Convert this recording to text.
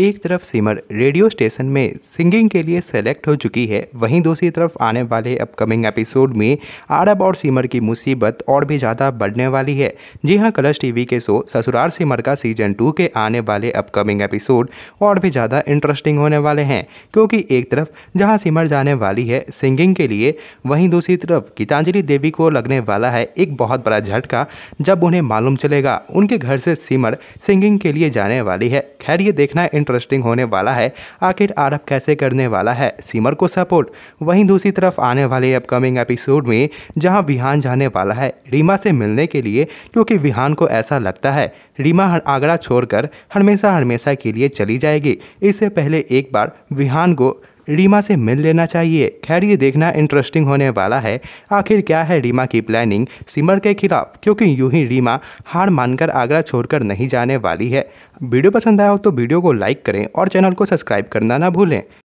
एक तरफ Simar radio station में सिंगिंग के लिए सेलेक्ट हो चुकी है वहीं दूसरी तरफ आने वाले अपकमिंग एपिसोड में आरब और सिमर की मुसीबत और भी ज़्यादा बढ़ने वाली है जी हां कलश टीवी के शो ससुराल सिमर का सीजन टू के आने वाले अपकमिंग एपिसोड और भी ज़्यादा इंटरेस्टिंग होने वाले हैं क्योंकि एक तरफ जहाँ सिमर जाने वाली है सिंगिंग के लिए वहीं दूसरी तरफ गीतांजलि देवी को लगने वाला है एक बहुत बड़ा झटका जब उन्हें मालूम चलेगा उनके घर से सिमर सिंगिंग के लिए जाने वाली है खैर ये देखना इंटरेस्टिंग होने वाला है आखिर आरब कैसे करने वाला है सीमर को सपोर्ट वहीं दूसरी तरफ आने वाले अपकमिंग एपिसोड में जहां विहान जाने वाला है रीमा से मिलने के लिए क्योंकि विहान को ऐसा लगता है रीमा आगरा छोड़कर हमेशा हमेशा के लिए चली जाएगी इससे पहले एक बार विहान को रीमा से मिल लेना चाहिए खैर ये देखना इंटरेस्टिंग होने वाला है आखिर क्या है रीमा की प्लानिंग सिमर के खिलाफ क्योंकि यूं ही रीमा हार मानकर आगरा छोड़कर नहीं जाने वाली है वीडियो पसंद आया हो तो वीडियो को लाइक करें और चैनल को सब्सक्राइब करना ना भूलें